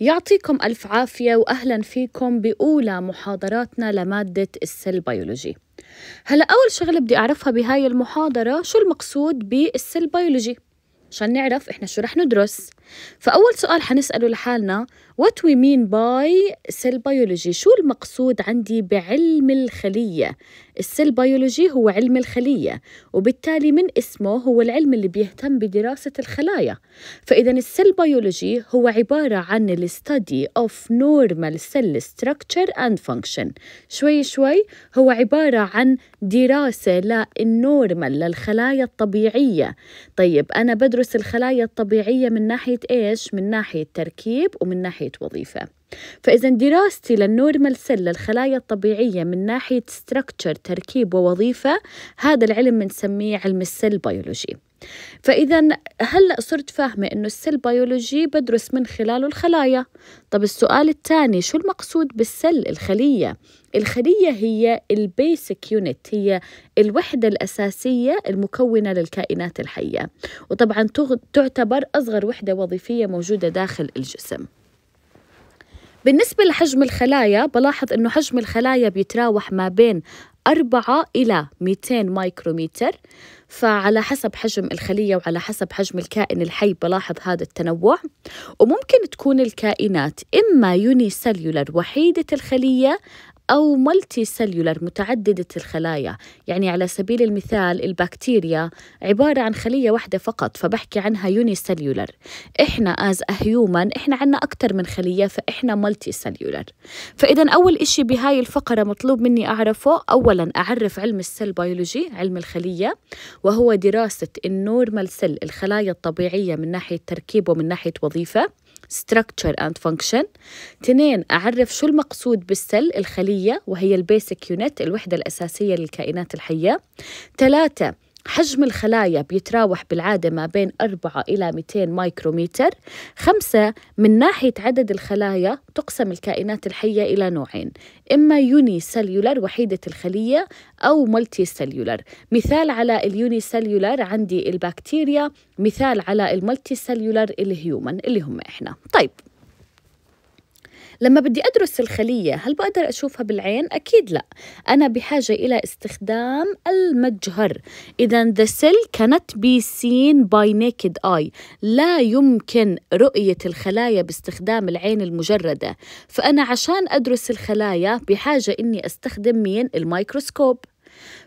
يعطيكم ألف عافية وأهلا فيكم بأولى محاضراتنا لمادة السيل بيولوجي هلا أول شغلة بدي أعرفها بهاي المحاضرة شو المقصود بالسيل بيولوجي عشان نعرف إحنا شو رح ندرس فأول سؤال حنسأله لحالنا what we mean by cell biology شو المقصود عندي بعلم الخلية السيل بيولوجي هو علم الخلية وبالتالي من اسمه هو العلم اللي بيهتم بدراسة الخلايا فإذا السيل بيولوجي هو عبارة عن الستدي اوف نورمال سيل ستراكتشر اند فانكشن شوي شوي هو عبارة عن دراسة للنورمال للخلايا الطبيعية طيب أنا بدرس الخلايا الطبيعية من ناحية إيش؟ من ناحية تركيب ومن ناحية وظيفة فإذا دراستي للنورمال سيل للخلايا الطبيعية من ناحية ستراكتشر تركيب ووظيفة هذا العلم بنسميه علم السيل بيولوجي فإذا هلأ صرت فاهمة إنه السيل بيولوجي بدرس من خلاله الخلايا طب السؤال الثاني شو المقصود بالسل الخلية الخلية هي البيسك يونت هي الوحدة الأساسية المكونة للكائنات الحية وطبعا تعتبر أصغر وحدة وظيفية موجودة داخل الجسم بالنسبة لحجم الخلايا بلاحظ إنه حجم الخلايا بيتراوح ما بين 4 إلى 200 مايكروميتر فعلى حسب حجم الخلية وعلى حسب حجم الكائن الحي بلاحظ هذا التنوع وممكن تكون الكائنات إما يوني سيلولر وحيدة الخلية أو ملتي سيلولر متعددة الخلايا يعني على سبيل المثال البكتيريا عبارة عن خلية واحدة فقط فبحكي عنها يوني سيلولر إحنا أز هيومن إحنا عنا أكثر من خلية فإحنا ملتي سيلولر فإذا أول إشي بهاي الفقرة مطلوب مني أعرفه أولا أعرف علم السيل بيولوجي علم الخلية وهو دراسة النورمال سيل الخلايا الطبيعية من ناحية تركيب ومن ناحية وظيفة structure and function تنين أعرف شو المقصود بالسل الخلية وهي البيسك يونت الوحدة الأساسية للكائنات الحية ثلاثة حجم الخلايا بيتراوح بالعادة ما بين 4 إلى 200 مايكروميتر خمسة من ناحية عدد الخلايا تقسم الكائنات الحية إلى نوعين إما يوني سيلولر وحيدة الخلية أو ملتي سيلولر مثال على اليوني سيلولر عندي البكتيريا مثال على الملتي سيلولر الهيومن اللي هم إحنا طيب لما بدي أدرس الخلية هل بقدر أشوفها بالعين؟ أكيد لا أنا بحاجة إلى استخدام المجهر إذا the cell cannot be seen by naked eye لا يمكن رؤية الخلايا باستخدام العين المجردة فأنا عشان أدرس الخلايا بحاجة إني أستخدم مين؟ الميكروسكوب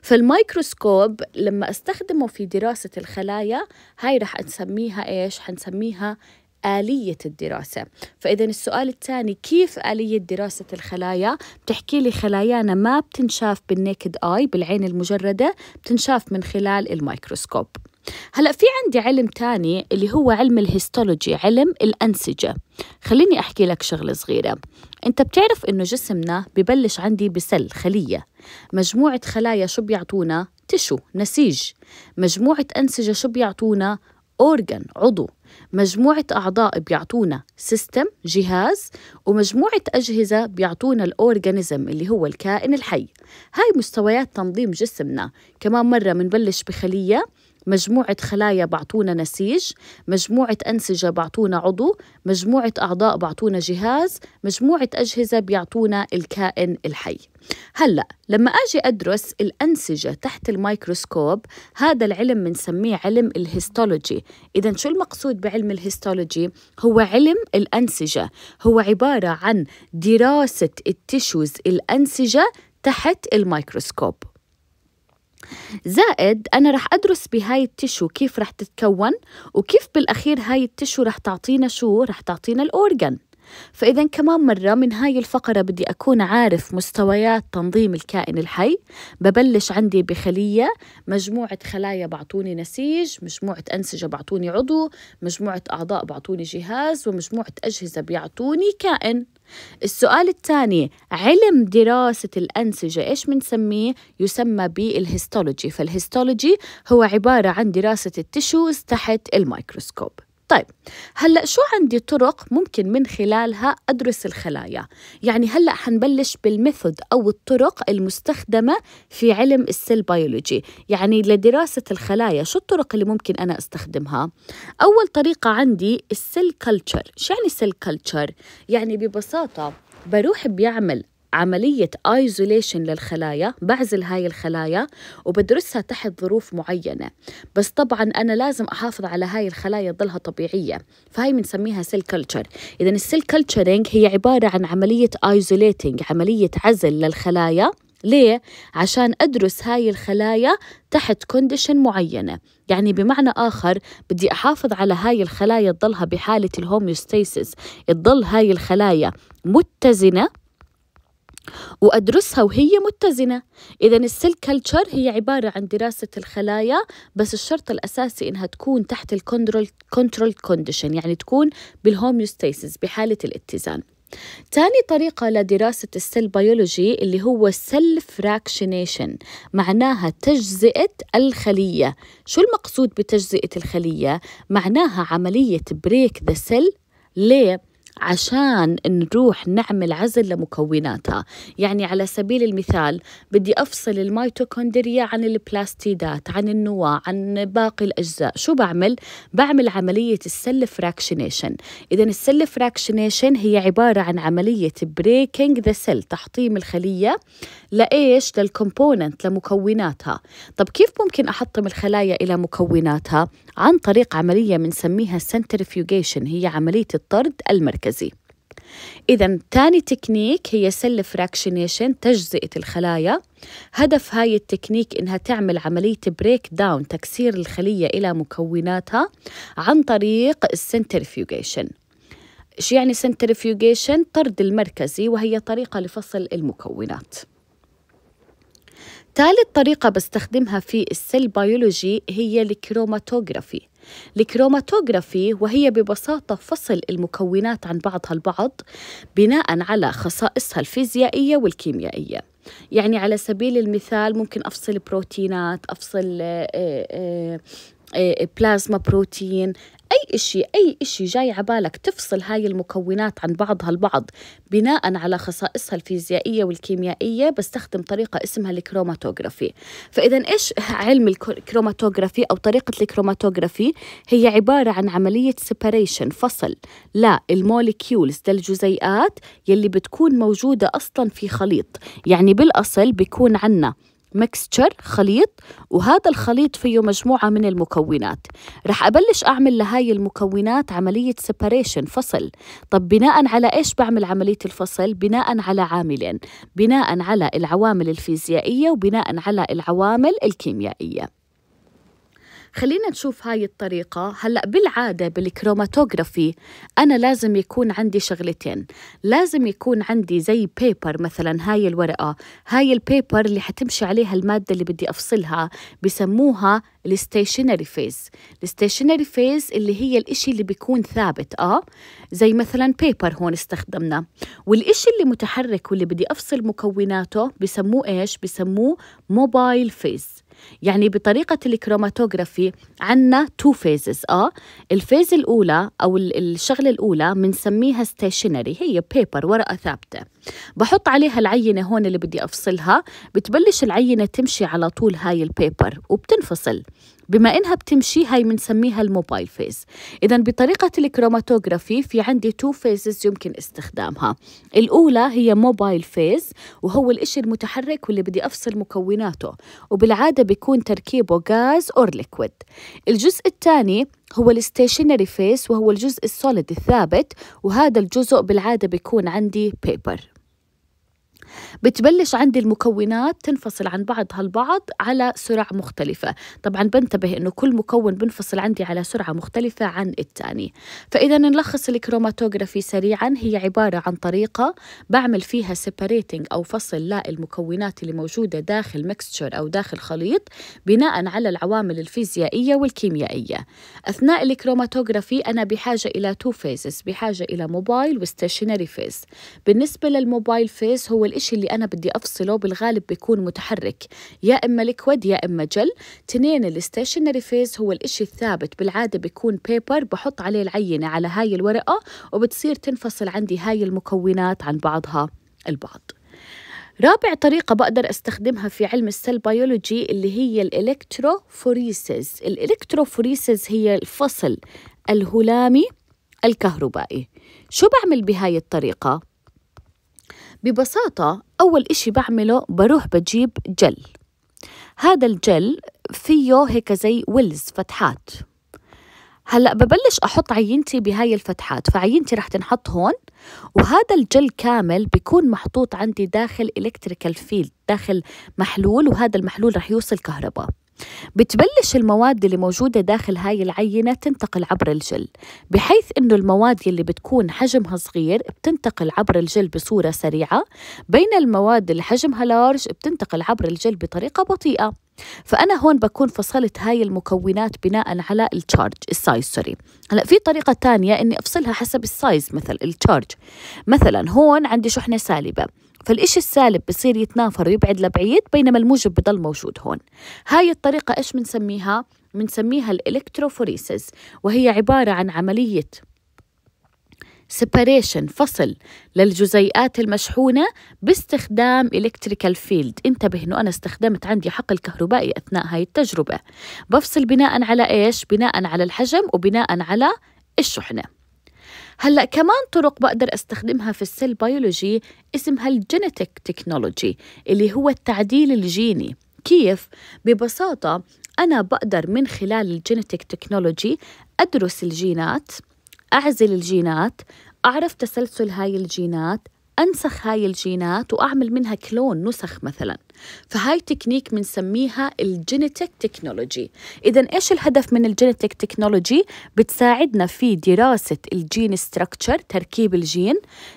فالميكروسكوب لما استخدمه في دراسة الخلايا هاي رح نسميها ايش؟ حنسميها آلية الدراسة فإذا السؤال الثاني كيف آلية دراسة الخلايا بتحكي لي خلايانا ما بتنشاف بالنيكد آي بالعين المجردة بتنشاف من خلال الميكروسكوب هلا في عندي علم تاني اللي هو علم الهيستولوجي علم الأنسجة خليني أحكي لك شغلة صغيرة أنت بتعرف إنه جسمنا ببلش عندي بسل خلية مجموعة خلايا شو بيعطونا؟ تشو نسيج مجموعة أنسجة شو بيعطونا؟ أورجن عضو مجموعة أعضاء بيعطونا سيستم جهاز ومجموعة أجهزة بيعطونا الأورجانيزم اللي هو الكائن الحي هاي مستويات تنظيم جسمنا كمان مرة منبلش بخلية مجموعة خلايا بعطونا نسيج مجموعة أنسجة بعطونا عضو مجموعة أعضاء بعطونا جهاز مجموعة أجهزة بيعطونا الكائن الحي هلأ لما أجي أدرس الأنسجة تحت الميكروسكوب هذا العلم بنسميه علم الهيستولوجي إذا شو المقصود بعلم الهيستولوجي؟ هو علم الأنسجة هو عبارة عن دراسة التشوز الأنسجة تحت الميكروسكوب زائد أنا رح أدرس بهاي التشو كيف رح تتكون وكيف بالأخير هاي التشو رح تعطينا شو؟ رح تعطينا الأورجن فإذا كمان مرة من هاي الفقرة بدي أكون عارف مستويات تنظيم الكائن الحي ببلش عندي بخلية مجموعة خلايا بعطوني نسيج مجموعة أنسجة بعطوني عضو مجموعة أعضاء بعطوني جهاز ومجموعة أجهزة بيعطوني كائن السؤال الثاني علم دراسة الأنسجة إيش بنسميه؟ يسمى بالهيستولوجي فالهيستولوجي هو عبارة عن دراسة التشوز تحت الميكروسكوب طيب هلا شو عندي طرق ممكن من خلالها ادرس الخلايا يعني هلا حنبلش بالميثود او الطرق المستخدمه في علم السيل بيولوجي يعني لدراسه الخلايا شو الطرق اللي ممكن انا استخدمها اول طريقه عندي السيل كلتشر شو يعني سيل كلتشر يعني ببساطه بروح بيعمل عملية ايزوليشن للخلايا بعزل هاي الخلايا وبدرسها تحت ظروف معينة بس طبعا أنا لازم أحافظ على هاي الخلايا تضلها طبيعية فهي بنسميها سيل كلتشر إذا السيل كلتشرينج هي عبارة عن عملية ايزوليتنج عملية عزل للخلايا ليه؟ عشان أدرس هاي الخلايا تحت كونديشن معينة يعني بمعنى آخر بدي أحافظ على هاي الخلايا تضلها بحالة الهوميوستيسيس تضل هاي الخلايا متزنة وأدرسها وهي متزنة إذا السيل كلتشر هي عبارة عن دراسة الخلايا بس الشرط الأساسي إنها تكون تحت الكنترول كنترول كونديشن يعني تكون بالهوميوستاسيس بحالة الاتزان تاني طريقة لدراسة السيل بيولوجي اللي هو سيل فراكشنيشن معناها تجزئة الخلية شو المقصود بتجزئة الخلية؟ معناها عملية بريك ذا سيل ليه؟ عشان نروح نعمل عزل لمكوناتها يعني على سبيل المثال بدي أفصل الميتوكوندريا عن البلاستيدات عن النواة عن باقي الأجزاء شو بعمل؟ بعمل عملية السل فراكشنيشن إذا السل فراكشنيشن هي عبارة عن عملية بريكنج ذا سيل تحطيم الخلية لإيش؟ للكومبوننت لمكوناتها طب كيف ممكن أحطم الخلايا إلى مكوناتها؟ عن طريق عملية بنسميها سنترفيوجيشن هي عملية الطرد المركزي المركزي إذا ثاني تكنيك هي سل فراكشنيشن تجزئة الخلايا هدف هاي التكنيك إنها تعمل عملية بريك داون تكسير الخلية إلى مكوناتها عن طريق السنترفيوجيشن شو يعني سنترفيوجيشن؟ طرد المركزي وهي طريقة لفصل المكونات ثالث طريقة بستخدمها في السيل بيولوجي هي الكروماتوغرافي الكروماتوغرافي وهي ببساطة فصل المكونات عن بعضها البعض بناء على خصائصها الفيزيائية والكيميائية يعني على سبيل المثال ممكن أفصل بروتينات أفصل آه، آه، آه، بلازما بروتين أي إشي أي إشي جاي عبالك تفصل هاي المكونات عن بعضها البعض بناء على خصائصها الفيزيائية والكيميائية بستخدم طريقة اسمها الكروماتوغرافي فإذا إيش علم الكروماتوغرافي أو طريقة الكروماتوغرافي هي عبارة عن عملية سيباريشن فصل لا الموليكيولز للجزيئات يلي بتكون موجودة أصلا في خليط يعني بالأصل بيكون عنا مكستشر خليط وهذا الخليط فيه مجموعة من المكونات رح أبلش أعمل لهاي المكونات عملية سيباريشن فصل طب بناء على إيش بعمل عملية الفصل بناء على عاملين بناء على العوامل الفيزيائية وبناء على العوامل الكيميائية خلينا نشوف هاي الطريقة هلأ بالعادة بالكروماتوغرافي أنا لازم يكون عندي شغلتين لازم يكون عندي زي بيبر مثلا هاي الورقة هاي البيبر اللي حتمشي عليها المادة اللي بدي أفصلها بسموها الستيشنري فيز الستيشنري فيز اللي هي الإشي اللي بيكون ثابت آه زي مثلا بيبر هون استخدمنا والإشي اللي متحرك واللي بدي أفصل مكوناته بسموه إيش بسموه موبايل فيز يعني بطريقة الكروماتوغرافي عنا تو فيزز اه الفيز الأولى أو الشغلة الأولى بنسميها ستيشنري هي بيبر ورقة ثابتة بحط عليها العينة هون اللي بدي أفصلها بتبلش العينة تمشي على طول هاي البيبر وبتنفصل بما إنها بتمشي هاي بنسميها الموبايل فيز إذا بطريقة الكروماتوغرافي في عندي تو فيزز يمكن استخدامها الأولى هي موبايل فيز وهو الإشي المتحرك واللي بدي أفصل مكوناته وبالعادة بيكون تركيبه غاز أو ليكويد الجزء الثاني هو الستيشنري فيس وهو الجزء السوليد الثابت وهذا الجزء بالعادة بيكون عندي بيبر بتبلش عندي المكونات تنفصل عن بعضها البعض على سرع مختلفة طبعا بنتبه أنه كل مكون بنفصل عندي على سرعة مختلفة عن الثاني فإذا نلخص الكروماتوغرافي سريعا هي عبارة عن طريقة بعمل فيها سيباريتنج أو فصل للمكونات اللي موجودة داخل ميكستشر أو داخل خليط بناء على العوامل الفيزيائية والكيميائية أثناء الكروماتوغرافي أنا بحاجة إلى تو فيزز بحاجة إلى موبايل وستيشنري فيز بالنسبة للموبايل فيز هو الإشي الشيء اللي أنا بدي أفصله بالغالب بيكون متحرك يا إما ليكويد يا إما جل تنين الستيشنري فيز هو الإشي الثابت بالعادة بيكون بيبر بحط عليه العينة على هاي الورقة وبتصير تنفصل عندي هاي المكونات عن بعضها البعض رابع طريقة بقدر استخدمها في علم السيل بيولوجي اللي هي الالكتروفوريسز الالكتروفوريسز هي الفصل الهلامي الكهربائي شو بعمل بهاي الطريقة؟ ببساطة أول إشي بعمله بروح بجيب جل هذا الجل فيه هيك زي ويلز فتحات هلا ببلش احط عينتي بهاي الفتحات فعينتي رح تنحط هون وهذا الجل كامل بيكون محطوط عندي داخل الكتريكال فيلد داخل محلول وهذا المحلول رح يوصل كهرباء بتبلش المواد اللي موجودة داخل هاي العينة تنتقل عبر الجل بحيث إنه المواد اللي بتكون حجمها صغير بتنتقل عبر الجل بصورة سريعة بين المواد اللي حجمها لارج بتنتقل عبر الجل بطريقة بطيئة فأنا هون بكون فصلت هاي المكونات بناء على التشارج السايز سوري هلا في طريقة تانية إني أفصلها حسب السايز مثل التشارج مثلا هون عندي شحنة سالبة فالإشي السالب بصير يتنافر ويبعد لبعيد بينما الموجب بضل موجود هون هاي الطريقة إيش بنسميها؟ بنسميها الإلكتروفوريسز وهي عبارة عن عملية سيباريشن فصل للجزيئات المشحونة باستخدام إلكتريكال فيلد انتبه أنه أنا استخدمت عندي حقل كهربائي أثناء هاي التجربة بفصل بناء على إيش؟ بناء على الحجم وبناء على الشحنة هلا كمان طرق بقدر استخدمها في السيل بيولوجي اسمها الجينيتك تكنولوجي اللي هو التعديل الجيني كيف ببساطه انا بقدر من خلال الجينيتك تكنولوجي ادرس الجينات اعزل الجينات اعرف تسلسل هاي الجينات انسخ هاي الجينات واعمل منها كلون نسخ مثلا فهاي تكنيك بنسميها الجينيتك تكنولوجي اذا ايش الهدف من الجينيتك تكنولوجي بتساعدنا في دراسه الجين ستراكشر تركيب الجين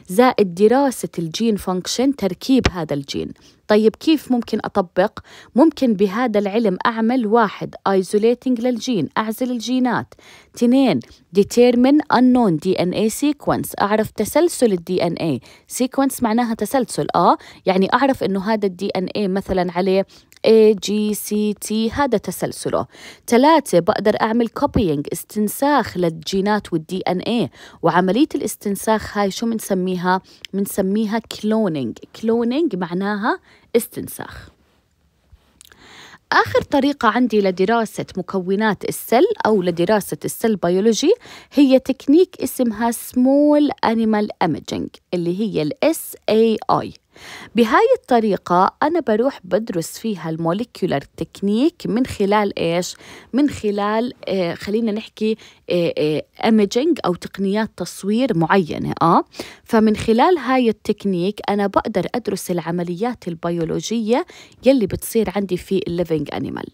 زائد دراسه الجين فانكشن تركيب هذا الجين طيب كيف ممكن أطبق؟ ممكن بهذا العلم أعمل واحد ايزوليتنج للجين أعزل الجينات اثنين دي ان اي سيكونس أعرف تسلسل الدي ان اي سيكونس معناها تسلسل آه يعني أعرف إنه هذا الدي ان اي مرسومين مثلا عليه A G C T هذا تسلسله ثلاثة بقدر أعمل copying استنساخ للجينات والدي ان اي وعملية الاستنساخ هاي شو بنسميها بنسميها كلونينج كلونينج معناها استنساخ آخر طريقة عندي لدراسة مكونات السل أو لدراسة السل بيولوجي هي تكنيك اسمها Small Animal Imaging اللي هي ال SAI بهاي الطريقة أنا بروح بدرس فيها الموليكيولر تكنيك من خلال إيش؟ من خلال آه خلينا نحكي إيمجينج آه آه أو تقنيات تصوير معينة آه فمن خلال هاي التكنيك أنا بقدر أدرس العمليات البيولوجية يلي بتصير عندي في الليفينج أنيمال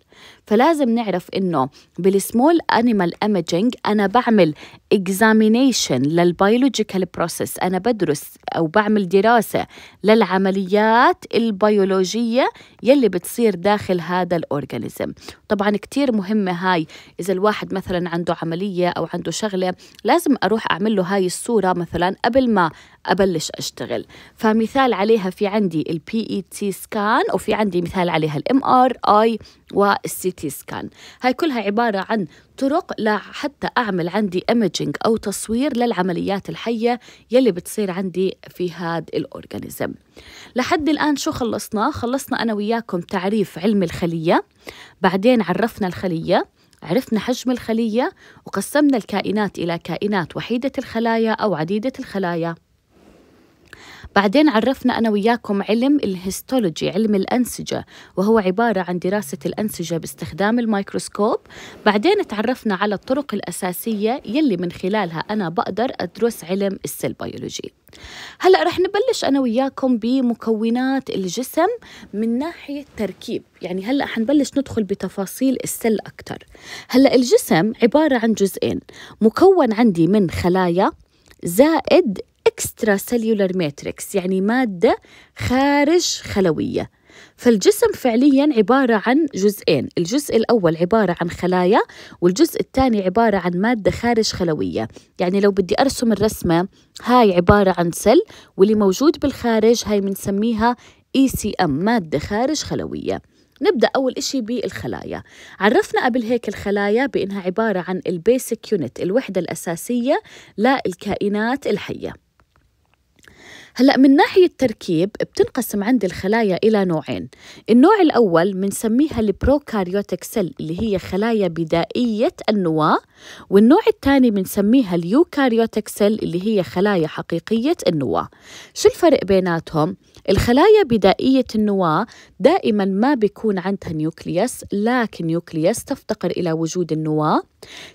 فلازم نعرف إنه بالسمول أنيمال إيمجينج أنا بعمل إكزامينيشن للبيولوجيكال بروسيس أنا بدرس أو بعمل دراسة للعمليات العمليات البيولوجية يلي بتصير داخل هذا الأورجانيزم طبعا كتير مهمة هاي إذا الواحد مثلا عنده عملية أو عنده شغلة لازم أروح أعمل له هاي الصورة مثلا قبل ما أبلش أشتغل فمثال عليها في عندي البي اي تي سكان وفي عندي مثال عليها الام ار اي والسي تي سكان هاي كلها عبارة عن طرق لحتى أعمل عندي ايمجينج أو تصوير للعمليات الحية يلي بتصير عندي في هذا الأورجانيزم لحد الآن شو خلصنا؟ خلصنا أنا وياكم تعريف علم الخلية بعدين عرفنا الخلية عرفنا حجم الخلية وقسمنا الكائنات إلى كائنات وحيدة الخلايا أو عديدة الخلايا بعدين عرفنا أنا وياكم علم الهيستولوجي علم الأنسجة وهو عبارة عن دراسة الأنسجة باستخدام الميكروسكوب بعدين تعرفنا على الطرق الأساسية يلي من خلالها أنا بقدر أدرس علم السيل بيولوجي هلا رح نبلش انا وياكم بمكونات الجسم من ناحيه تركيب يعني هلا حنبلش ندخل بتفاصيل السل اكثر هلا الجسم عباره عن جزئين مكون عندي من خلايا زائد اكسترا سيلولار ماتريكس يعني ماده خارج خلويه فالجسم فعليا عبارة عن جزئين الجزء الأول عبارة عن خلايا والجزء الثاني عبارة عن مادة خارج خلوية يعني لو بدي أرسم الرسمة هاي عبارة عن سل واللي موجود بالخارج هاي بنسميها اي e سي ام مادة خارج خلوية نبدأ أول إشي بالخلايا عرفنا قبل هيك الخلايا بأنها عبارة عن البيسك يونت الوحدة الأساسية للكائنات الحية هلا من ناحيه التركيب بتنقسم عند الخلايا الى نوعين النوع الاول بنسميها البروكاريوتك سيل اللي هي خلايا بدائيه النواه والنوع الثاني بنسميها اليوكاريوتك سيل اللي هي خلايا حقيقيه النواه شو الفرق بيناتهم الخلايا بدائيه النواه دائما ما بيكون عندها نيوكليوس لكن نيوكليوس تفتقر الى وجود النواه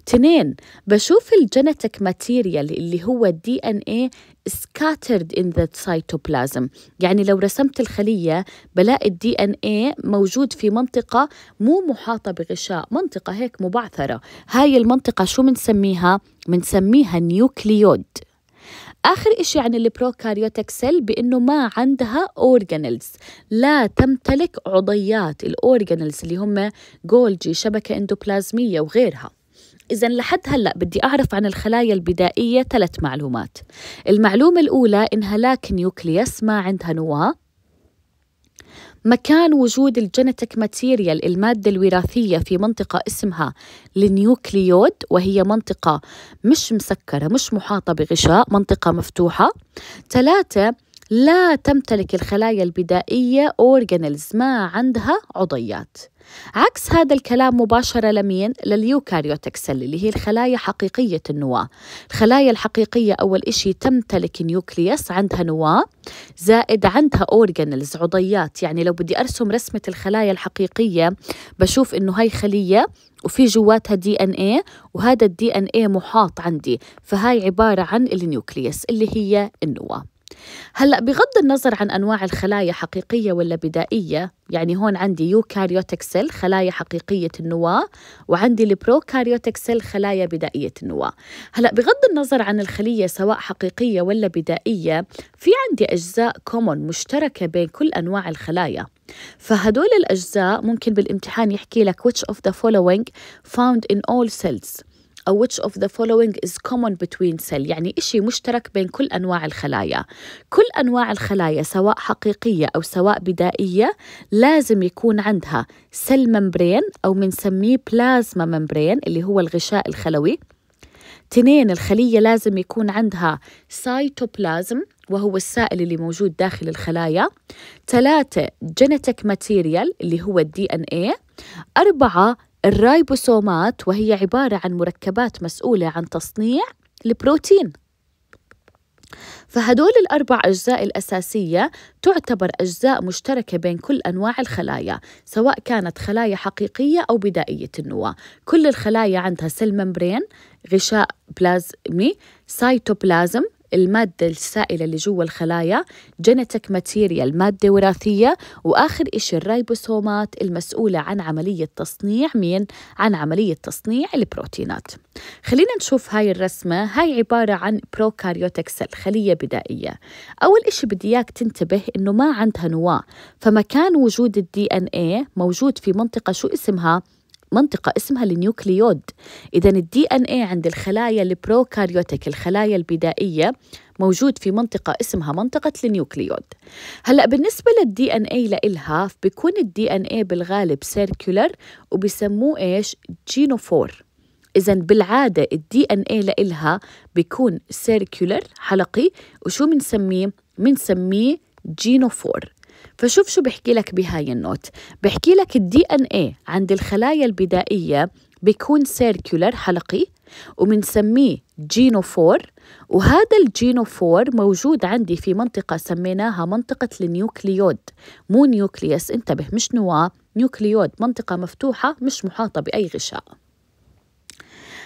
تنين بشوف الجينيتك ماتيريال اللي هو الدي ان ايه scattered in the cytoplasm يعني لو رسمت الخلية بلاقي الدي ان اي موجود في منطقة مو محاطة بغشاء منطقة هيك مبعثرة هاي المنطقة شو بنسميها؟ بنسميها نيوكليود آخر إشي عن البروكاريوتك سيل بإنه ما عندها أورجانلز لا تمتلك عضيات الأورجانلز اللي هم جولجي شبكة اندوبلازمية وغيرها إذا لحد هلأ بدي أعرف عن الخلايا البدائية ثلاث معلومات المعلومة الأولى إنها لاك نيوكليس ما عندها نواة مكان وجود الجينيتك ماتيريال المادة الوراثية في منطقة اسمها النيوكليود وهي منطقة مش مسكرة مش محاطة بغشاء منطقة مفتوحة ثلاثة لا تمتلك الخلايا البدائية أورجانيلز ما عندها عضيات عكس هذا الكلام مباشرة لمين؟ لليوكاريوتك سيل اللي هي الخلايا حقيقية النواة الخلايا الحقيقية أول إشي تمتلك نيوكليوس عندها نواة زائد عندها أورجانيلز عضيات يعني لو بدي أرسم رسمة الخلايا الحقيقية بشوف إنه هاي خلية وفي جواتها دي ان ايه وهذا الدي ان ايه محاط عندي فهاي عبارة عن النيوكليوس اللي هي النواه هلا بغض النظر عن انواع الخلايا حقيقيه ولا بدائيه يعني هون عندي يوكاريوتك سيل خلايا حقيقيه النواه وعندي البروكاريوتك سيل خلايا بدائيه النواه هلا بغض النظر عن الخليه سواء حقيقيه ولا بدائيه في عندي اجزاء كومون مشتركه بين كل انواع الخلايا فهدول الاجزاء ممكن بالامتحان يحكي لك which of the following found in all cells أو which of the following is common between cell يعني إشي مشترك بين كل أنواع الخلايا كل أنواع الخلايا سواء حقيقية أو سواء بدائية لازم يكون عندها cell membrane أو منسميه بلازما membrane اللي هو الغشاء الخلوي تنين الخلية لازم يكون عندها سايتوبلازم وهو السائل اللي موجود داخل الخلايا ثلاثة جينيتك ماتيريال اللي هو الدي ان ايه أربعة الرايبوسومات وهي عبارة عن مركبات مسؤولة عن تصنيع البروتين فهدول الأربع أجزاء الأساسية تعتبر أجزاء مشتركة بين كل أنواع الخلايا سواء كانت خلايا حقيقية أو بدائية النواة كل الخلايا عندها سيل ممبرين غشاء بلازمي سايتوبلازم المادة السائلة اللي جوا الخلايا جينيتك ماتيريال مادة وراثية وآخر إشي الريبوسومات المسؤولة عن عملية تصنيع مين؟ عن عملية تصنيع البروتينات خلينا نشوف هاي الرسمة هاي عبارة عن بروكاريوتك سيل خلية بدائية أول إشي بدي إياك تنتبه إنه ما عندها نواة فمكان وجود الدي إن إيه موجود في منطقة شو اسمها؟ منطقة اسمها النيوكليود إذا الدي إن إيه عند الخلايا البروكاريوتيك الخلايا البدائية موجود في منطقة اسمها منطقة النيوكليود هلأ بالنسبة للدي إن إيه لإلها بيكون الدي إن إيه بالغالب سيركولر وبيسموه إيش جينوفور إذا بالعادة الدي إن إيه لإلها بيكون سيركولر حلقي وشو بنسميه؟ بنسميه جينوفور فشوف شو بحكي لك بهاي النوت بحكي لك الدي ان ايه عند الخلايا البدائيه بيكون سيركولر حلقي وبنسميه جينوفور وهذا الجينوفور موجود عندي في منطقة سميناها منطقة النيوكليود مو نيوكليوس انتبه مش نواة نيوكليود منطقة مفتوحة مش محاطة بأي غشاء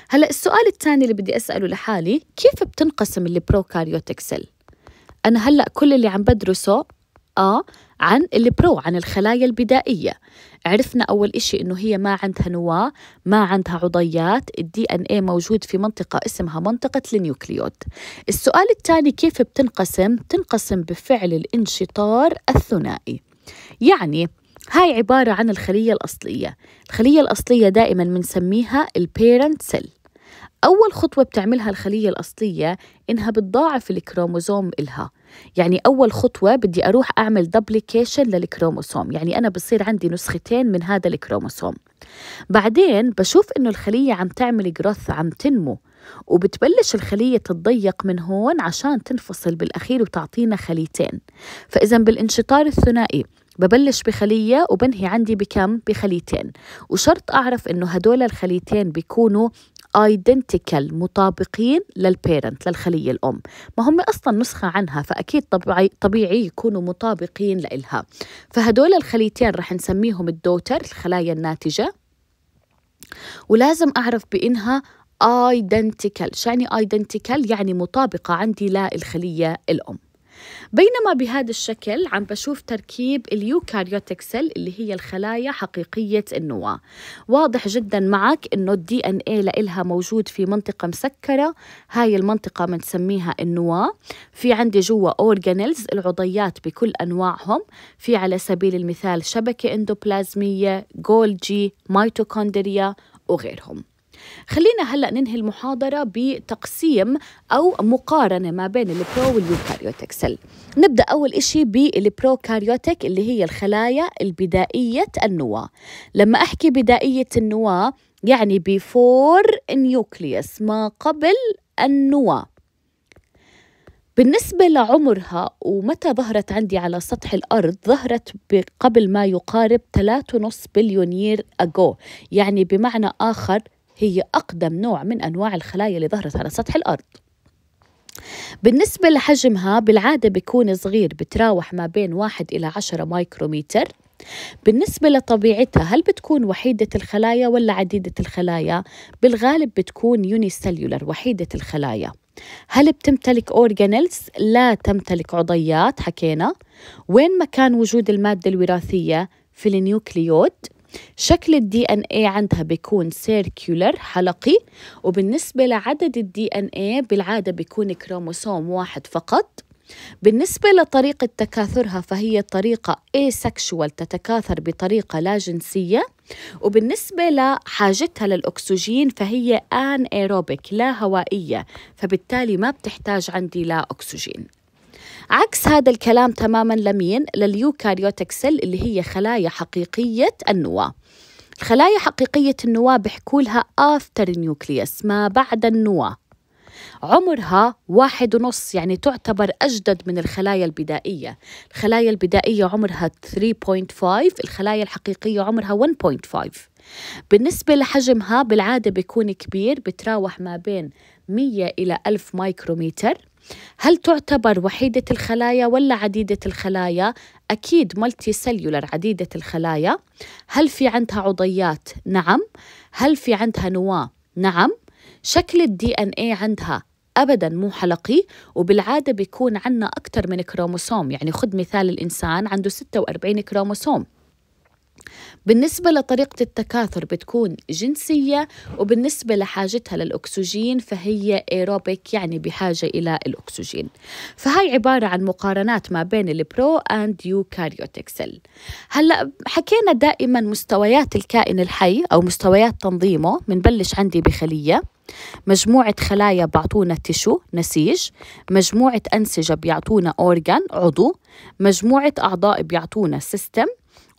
هلا السؤال الثاني اللي بدي أسأله لحالي كيف بتنقسم البروكاريوتك سيل أنا هلا كل اللي عم بدرسه آه عن البرو عن الخلايا البدائية عرفنا أول إشي إنه هي ما عندها نواة ما عندها عضيات الدي ان إيه موجود في منطقة اسمها منطقة النيوكليود السؤال الثاني كيف بتنقسم؟ بتنقسم بفعل الانشطار الثنائي يعني هاي عبارة عن الخلية الأصلية الخلية الأصلية دائما بنسميها البيرنت سيل أول خطوة بتعملها الخلية الأصلية إنها بتضاعف الكروموزوم إلها يعني أول خطوة بدي أروح أعمل دبليكيشن للكروموسوم يعني أنا بصير عندي نسختين من هذا الكروموسوم بعدين بشوف إنه الخلية عم تعمل جروث عم تنمو وبتبلش الخلية تتضيق من هون عشان تنفصل بالأخير وتعطينا خليتين فإذا بالانشطار الثنائي ببلش بخلية وبنهي عندي بكم بخليتين وشرط أعرف إنه هدول الخليتين بيكونوا ايدنتيكال مطابقين للبيرنت للخليه الام ما هم اصلا نسخه عنها فاكيد طبيعي طبيعي يكونوا مطابقين لإلها فهدول الخليتين رح نسميهم الدوتر الخلايا الناتجه ولازم اعرف بانها ايدنتيكال شو يعني ايدنتيكال يعني مطابقه عندي للخليه الام بينما بهذا الشكل عم بشوف تركيب اليوكاريوتيك سيل اللي هي الخلايا حقيقية النواة واضح جدا معك انه الدي ان اي لها موجود في منطقة مسكرة هاي المنطقة بنسميها النواة في عندي جوا اورجانيلز العضيات بكل انواعهم في على سبيل المثال شبكة اندوبلازمية جولجي ميتوكوندريا وغيرهم خلينا هلا ننهي المحاضره بتقسيم او مقارنه ما بين البرو واليوكاريوتيك سيل نبدا اول شيء بالبروكاريوتيك اللي هي الخلايا البدائيه النواه لما احكي بدائيه النواه يعني بيفور نيوكليوس ما قبل النواه بالنسبة لعمرها ومتى ظهرت عندي على سطح الأرض ظهرت قبل ما يقارب 3.5 بليونير أجو يعني بمعنى آخر هي أقدم نوع من أنواع الخلايا اللي ظهرت على سطح الأرض بالنسبة لحجمها بالعادة بيكون صغير بتراوح ما بين واحد إلى عشرة مايكروميتر بالنسبة لطبيعتها هل بتكون وحيدة الخلايا ولا عديدة الخلايا؟ بالغالب بتكون يوني سيلولر وحيدة الخلايا هل بتمتلك أورجانيلز؟ لا تمتلك عضيات حكينا وين مكان وجود المادة الوراثية؟ في النيوكليود شكل الدي ان اي عندها بيكون سيركيولر حلقي وبالنسبة لعدد الدي ان اي بالعادة بيكون كروموسوم واحد فقط بالنسبة لطريقة تكاثرها فهي طريقة asexual تتكاثر بطريقة لا جنسية وبالنسبة لحاجتها للأكسجين فهي anaerobic لا هوائية فبالتالي ما بتحتاج عندي لا أكسجين عكس هذا الكلام تماما لمين لليوكاريوتك سيل اللي هي خلايا حقيقية النواة الخلايا حقيقية النواة بحكولها آفتر nucleus ما بعد النواة عمرها واحد ونص يعني تعتبر أجدد من الخلايا البدائية الخلايا البدائية عمرها 3.5 الخلايا الحقيقية عمرها 1.5 بالنسبة لحجمها بالعادة بيكون كبير بتراوح ما بين 100 إلى 1000 مايكروميتر هل تعتبر وحيدة الخلايا ولا عديدة الخلايا؟ أكيد ملتي سيلولر عديدة الخلايا هل في عندها عضيات؟ نعم هل في عندها نواة؟ نعم شكل الدي ان اي عندها ابدا مو حلقي وبالعاده بيكون عندنا اكثر من كروموسوم يعني خذ مثال الانسان عنده 46 كروموسوم بالنسبة لطريقة التكاثر بتكون جنسية وبالنسبة لحاجتها للأكسجين فهي ايروبيك يعني بحاجة إلى الأكسجين فهي عبارة عن مقارنات ما بين البرو اند يو سيل هلا حكينا دائما مستويات الكائن الحي أو مستويات تنظيمه بنبلش عندي بخلية مجموعة خلايا بيعطونا تشو نسيج مجموعة أنسجة بيعطونا أورجان عضو مجموعة أعضاء بيعطونا سيستم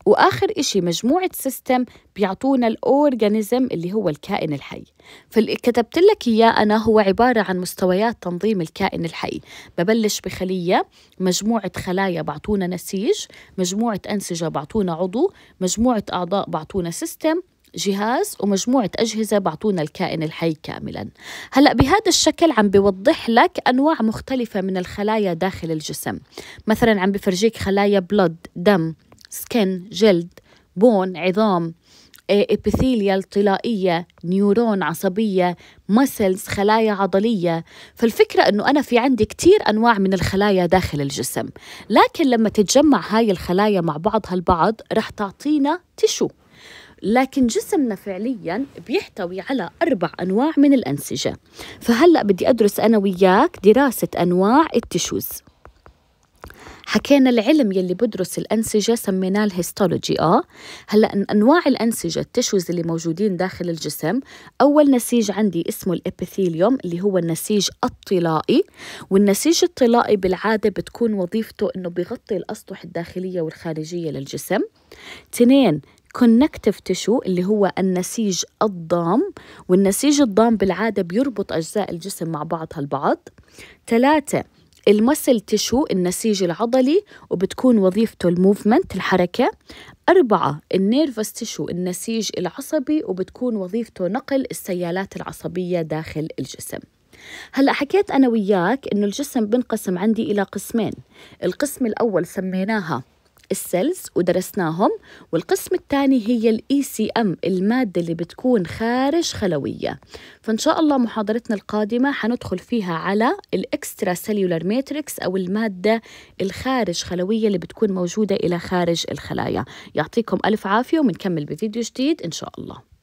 واخر إشي مجموعه سيستم بيعطونا الاورجانيزم اللي هو الكائن الحي فاللي كتبت لك اياه انا هو عباره عن مستويات تنظيم الكائن الحي ببلش بخليه مجموعه خلايا بعطونا نسيج مجموعه انسجه بعطونا عضو مجموعه اعضاء بعطونا سيستم جهاز ومجموعة أجهزة بعطونا الكائن الحي كاملا هلأ بهذا الشكل عم بيوضح لك أنواع مختلفة من الخلايا داخل الجسم مثلا عم بفرجيك خلايا بلد دم سكن جلد بون عظام ابيثيليال آه، طلائية نيورون عصبية مسلز خلايا عضلية فالفكرة أنه أنا في عندي كتير أنواع من الخلايا داخل الجسم لكن لما تتجمع هاي الخلايا مع بعضها البعض رح تعطينا تشو لكن جسمنا فعليا بيحتوي على أربع أنواع من الأنسجة فهلأ بدي أدرس أنا وياك دراسة أنواع التشوز حكينا العلم يلي بدرس الأنسجة سميناه الهيستولوجي آه هلأ أنواع الأنسجة التشوز اللي موجودين داخل الجسم أول نسيج عندي اسمه الإبيثيليوم اللي هو النسيج الطلائي والنسيج الطلائي بالعادة بتكون وظيفته أنه بغطي الأسطح الداخلية والخارجية للجسم تنين كونكتيف تشو اللي هو النسيج الضام والنسيج الضام بالعادة بيربط أجزاء الجسم مع بعضها البعض ثلاثة المسل تشو النسيج العضلي وبتكون وظيفته الموفمنت الحركة أربعة النيرفس تشو النسيج العصبي وبتكون وظيفته نقل السيالات العصبية داخل الجسم هلا حكيت انا وياك انه الجسم بنقسم عندي الى قسمين القسم الاول سميناها السيلز ودرسناهم والقسم الثاني هي الاي سي e ام الماده اللي بتكون خارج خلويه فان شاء الله محاضرتنا القادمه حندخل فيها على الاكسترا سيلولار ماتريكس او الماده الخارج خلويه اللي بتكون موجوده الى خارج الخلايا يعطيكم الف عافيه وبنكمل بفيديو جديد ان شاء الله